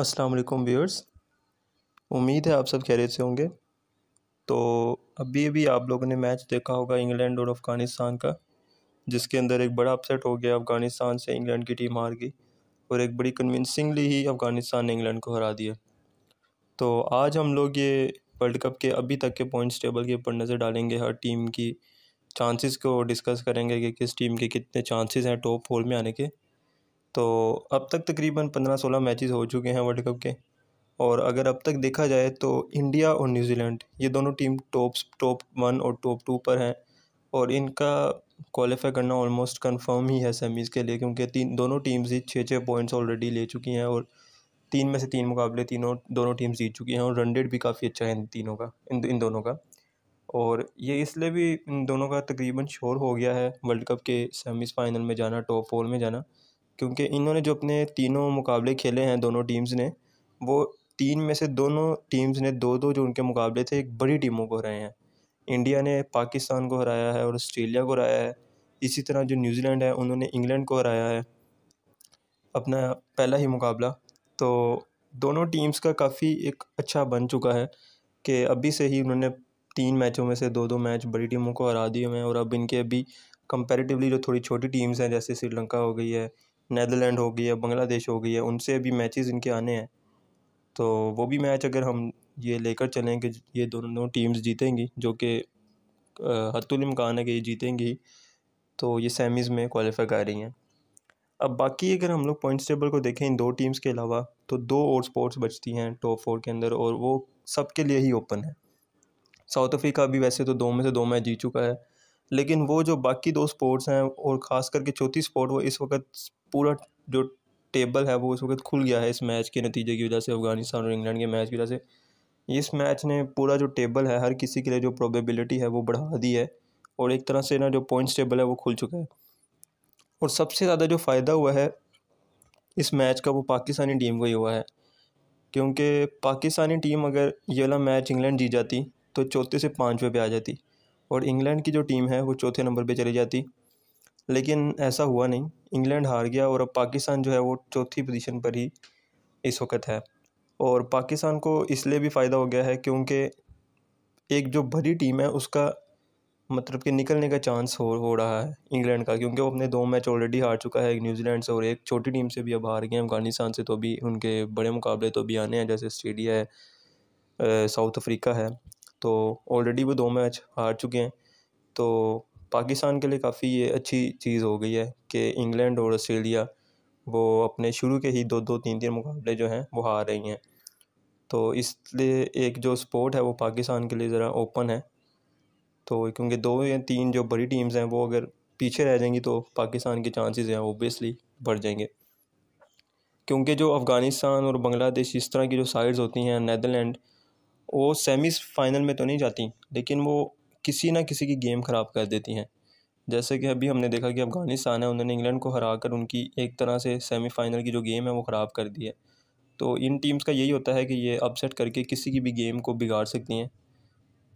अस्सलाम वालेकुम व्यूअर्स उम्मीद है आप सब खैरियत से होंगे तो अभी अभी आप लोगों ने मैच देखा होगा इंग्लैंड और अफ़गानिस्तान का जिसके अंदर एक बड़ा अपसेट हो गया अफ़गानिस्तान से इंग्लैंड की टीम हार गई और एक बड़ी कन्विंसिंगली ही अफ़गानिस्तान ने इंग्लैंड को हरा दिया तो आज हम लोग ये वर्ल्ड कप के अभी तक के पॉइंट्स टेबल के ऊपर नज़र डालेंगे हर टीम की चांसेस को डिस्कस करेंगे कि किस टीम के कितने चांसेस हैं टॉप फोर में आने के तो अब तक तकरीबन पंद्रह सोलह मैचेस हो चुके हैं वर्ल्ड कप के और अगर अब तक देखा जाए तो इंडिया और न्यूजीलैंड ये दोनों टीम टॉप टॉप वन और टॉप टू पर हैं और इनका क्वालिफाई करना ऑलमोस्ट कंफर्म ही है सेमीज़ के लिए क्योंकि तीन दोनों टीम्स ही छः छः पॉइंट्स ऑलरेडी ले चुकी हैं और तीन में से तीन मुकाबले तीनों दोनों टीम जीत चुकी हैं और रनडेड भी काफ़ी अच्छा है इन तीनों का इन इन दोनों का और ये इसलिए भी इन दोनों का तकरीबन शोर हो गया है वर्ल्ड कप के सेमीज़ फाइनल में जाना टॉप फोर में जाना क्योंकि इन्होंने जो अपने तीनों मुकाबले खेले हैं दोनों टीम्स ने वो तीन में से दोनों टीम्स ने दो दो जो उनके मुकाबले थे एक बड़ी टीमों को हराए हैं इंडिया ने पाकिस्तान को हराया है और ऑस्ट्रेलिया को हराया है इसी तरह जो न्यूजीलैंड है उन्होंने इंग्लैंड को हराया है अपना पहला ही मुकाबला तो दोनों टीम्स का काफ़ी एक अच्छा बन चुका है कि अभी से ही उन्होंने तीन मैचों में से दो दो मैच बड़ी टीमों को हरा दिए हुए हैं और अब इनके अभी कंपैरेटिवली जो थोड़ी छोटी टीम्स हैं जैसे श्रीलंका हो गई है नैदरलैंड हो गई है बांग्लादेश हो गई है उनसे अभी मैचेस इनके आने हैं तो वो भी मैच अगर हम ये लेकर चलें कि ये दोनों टीम्स जीतेंगी जो कि हतुलमकान है कि ये जीतेंगी तो ये सेमीज़ में क्वालिफाई कर रही हैं अब बाकी अगर हम लोग पॉइंट्स टेबल को देखें इन दो टीम्स के अलावा तो दो और स्पोर्ट्स बचती हैं टॉप फोर के अंदर और वो सब के लिए ही ओपन है साउथ अफ्रीका भी वैसे तो दो में से दो मैच जीत चुका है लेकिन वो जो बाकी दो स्पोर्ट्स हैं और ख़ास करके चौथी स्पोर्ट वो इस वक्त पूरा जो टेबल है वो इस वक्त खुल गया है इस मैच के नतीजे की वजह से अफगानिस्तान और इंग्लैंड के मैच की वजह से इस मैच ने पूरा जो टेबल है हर किसी के लिए जो प्रोबेबिलिटी है वो बढ़ा दी है और एक तरह से ना जो पॉइंट्स टेबल है वो खुल चुका है और सबसे ज़्यादा जो फ़ायदा हुआ है इस मैच का वो पाकिस्तानी टीम को ही हुआ है क्योंकि पाकिस्तानी टीम अगर ये वाला मैच इंग्लैंड जीत जाती तो चौथे से पाँचवें पे आ जाती और इंग्लैंड की जो टीम है वो चौथे नंबर पे चली जाती लेकिन ऐसा हुआ नहीं इंग्लैंड हार गया और अब पाकिस्तान जो है वो चौथी पोजीशन पर ही इस वक्त है और पाकिस्तान को इसलिए भी फ़ायदा हो गया है क्योंकि एक जो भरी टीम है उसका मतलब कि निकलने का चांस हो हो रहा है इंग्लैंड का क्योंकि वो अपने दो मैच ऑलरेडी हार चुका है एक न्यूजीलैंड से और एक छोटी टीम से भी अब हार गए अफगानिस्तान से तो भी उनके बड़े मुकाबले तो भी आने हैं जैसे ऑस्ट्रेलिया है साउथ अफ्रीका है तो ऑलरेडी वो दो मैच हार चुके हैं तो पाकिस्तान के लिए काफ़ी ये अच्छी चीज़ हो गई है कि इंग्लैंड और ऑस्ट्रेलिया वो अपने शुरू के ही दो दो तीन तीन मुकाबले जो हैं वो हार रही हैं तो इसलिए एक जो स्पोर्ट है वो पाकिस्तान के लिए ज़रा ओपन है तो क्योंकि दो या तीन जो बड़ी टीम्स हैं वो अगर पीछे रह जाएंगी तो पाकिस्तान के चांसेस हैं ओबियसली बढ़ जाएंगे क्योंकि जो अफ़गानिस्तान और बांग्लादेश इस तरह की जो साइड्स होती हैं नैदरलैंड वो सेमीज़ फाइनल में तो नहीं जाती लेकिन वो किसी ना किसी की गेम ख़राब कर देती हैं जैसे कि अभी हमने देखा कि अफ़गानिस्तान है उन्होंने इंग्लैंड को हरा कर उनकी एक तरह से सेमीफाइनल की जो गेम है वो ख़राब कर दी है तो इन टीम्स का यही होता है कि ये अपसेट करके किसी की भी गेम को बिगाड़ सकती हैं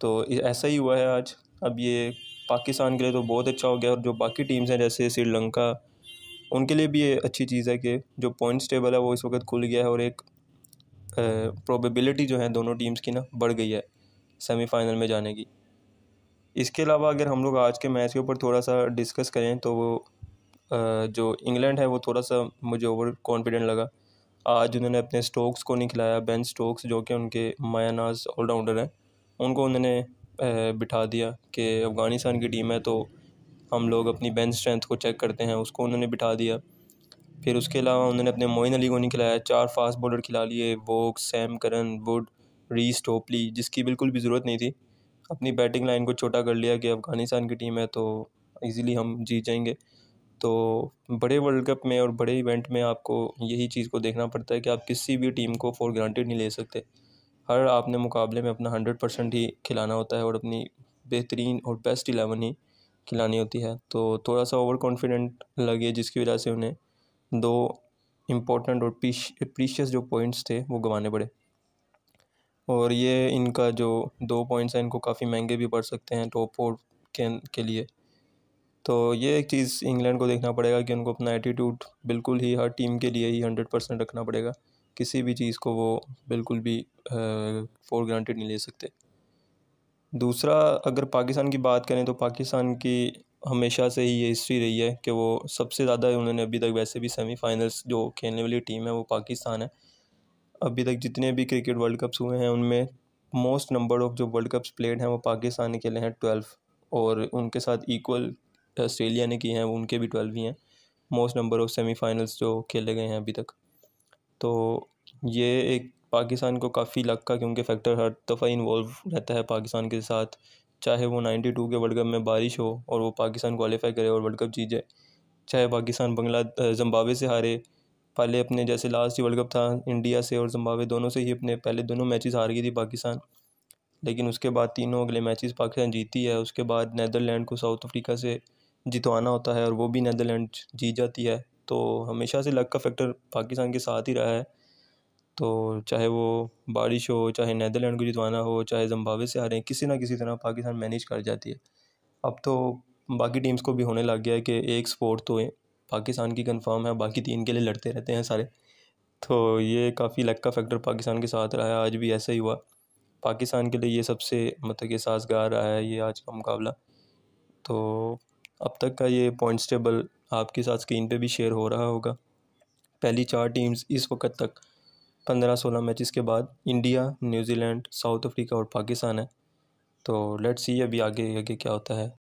तो ऐसा ही हुआ है आज अब ये पाकिस्तान के लिए तो बहुत अच्छा हो गया और जो बाकी टीम्स हैं जैसे श्रीलंका उनके लिए भी ये अच्छी चीज़ है कि जो पॉइंट्स टेबल है वो इस वक्त खुल गया है और एक प्रोबेबिलिटी जो है दोनों टीम्स की ना बढ़ गई है सेमीफाइनल में जाने की इसके अलावा अगर हम लोग आज के मैच के ऊपर थोड़ा सा डिस्कस करें तो वो जो इंग्लैंड है वो थोड़ा सा मुझे ओवर कॉन्फिडेंट लगा आज उन्होंने अपने स्टोक्स को नहीं खिलाया बेन स्टोक्स जो कि उनके मायानाज ऑलराउंडर हैं उनको उन्होंने बिठा दिया कि अफ़गानिस्तान की टीम है तो हम लोग अपनी बेंच स्ट्रेंथ को चेक करते हैं उसको उन्होंने बिठा दिया फिर उसके अलावा उन्होंने अपने मोइन अली को नहीं खिलाया चार फास्ट बॉलर खिला लिए वोक सैम करन वुड री स्टोपली जिसकी बिल्कुल भी ज़रूरत नहीं थी अपनी बैटिंग लाइन को छोटा कर लिया कि अफ़गानिस्तान की टीम है तो ईज़िली हम जीत जाएंगे तो बड़े वर्ल्ड कप में और बड़े इवेंट में आपको यही चीज़ को देखना पड़ता है कि आप किसी भी टीम को फॉर ग्रांटेड नहीं ले सकते हर आपने मुकाबले में अपना हंड्रेड परसेंट ही खिलाना होता है और अपनी बेहतरीन और बेस्ट इलेवन ही खिलानी होती है तो थोड़ा सा ओवर कॉन्फिडेंट लगे जिसकी वजह से उन्हें दो इम्पोर्टेंट और प्रीशियस जो पॉइंट्स थे वो गंवाने पड़े और ये इनका जो दो पॉइंट्स हैं इनको काफ़ी महंगे भी पड़ सकते हैं टॉप फोर के के लिए तो ये एक चीज़ इंग्लैंड को देखना पड़ेगा कि उनको अपना एटीट्यूड बिल्कुल ही हर टीम के लिए ही हंड्रेड परसेंट रखना पड़ेगा किसी भी चीज़ को वो बिल्कुल भी फॉर ग्रांटेड नहीं ले सकते दूसरा अगर पाकिस्तान की बात करें तो पाकिस्तान की हमेशा से ही ये हिस्ट्री रही है कि वो सबसे ज़्यादा उन्होंने अभी तक वैसे भी सेमीफाइनल्स जो खेलने वाली टीम है वो पाकिस्तान है अभी तक जितने भी क्रिकेट वर्ल्ड कप्स हुए हैं उनमें मोस्ट नंबर ऑफ़ जो वर्ल्ड कप्स प्लेड हैं वो पाकिस्तान ने खेले हैं ट्वेल्व और उनके साथ इक्वल ऑस्ट्रेलिया ने किए हैं उनके भी ट्वेल्व ही हैं मोस्ट नंबर ऑफ़ सेमीफाइनल्स जो खेले गए हैं अभी तक तो ये एक पाकिस्तान को काफ़ी लक का क्योंकि फैक्टर हर दफ़ा इन्वॉल्व रहता है पाकिस्तान के साथ चाहे वो नाइन्टी टू के वर्ल्ड कप में बारिश हो और वो पाकिस्तान क्वालिफाई करे और वर्ल्ड कप जीत जाए चाहे पाकिस्तान बंगला जम्बावे से हारे पहले अपने जैसे लास्ट वर्ल्ड कप था इंडिया से और जम्बावे दोनों से ही अपने पहले दोनों मैचेस हार गई थी पाकिस्तान लेकिन उसके बाद तीनों अगले मैचेस पाकिस्तान जीती है उसके बाद नैदरलैंड को साउथ अफ्रीका से जितवाना होता है और वो भी नैदरलैंड जीत जाती है तो हमेशा से लक का फैक्टर पाकिस्तान के साथ ही रहा है तो चाहे वो बारिश हो चाहे नैदरलैंड को जितवाना हो चाहे जम्बावे से हारें किसी ना किसी तरह पाकिस्तान मैनेज कर जाती है अब तो बाकी टीम्स को भी होने लग गया है कि एक स्पोर्ट तो पाकिस्तान की कंफर्म है बाकी तीन के लिए लड़ते रहते हैं सारे तो ये काफ़ी लक का फैक्टर पाकिस्तान के साथ रहा है आज भी ऐसा ही हुआ पाकिस्तान के लिए ये सबसे मतलब कि साजगार रहा है ये आज का मुकाबला तो अब तक का ये पॉइंट्स टेबल आपके साथ स्क्रीन पे भी शेयर हो रहा होगा पहली चार टीम्स इस वक्त तक पंद्रह सोलह मैचेस के बाद इंडिया न्यूजीलैंड साउथ अफ्रीका और पाकिस्तान है तो लेट्स सी अभी आगे आगे क्या होता है